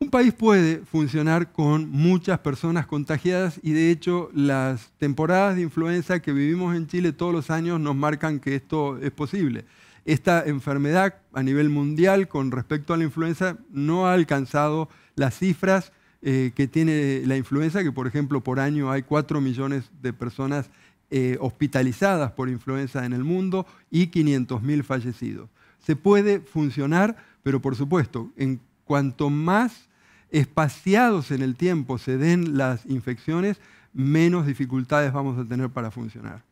Un país puede funcionar con muchas personas contagiadas y de hecho las temporadas de influenza que vivimos en Chile todos los años nos marcan que esto es posible. Esta enfermedad a nivel mundial con respecto a la influenza no ha alcanzado las cifras eh, que tiene la influenza, que por ejemplo por año hay 4 millones de personas eh, hospitalizadas por influenza en el mundo y 500.000 fallecidos. Se puede funcionar, pero por supuesto, en Cuanto más espaciados en el tiempo se den las infecciones, menos dificultades vamos a tener para funcionar.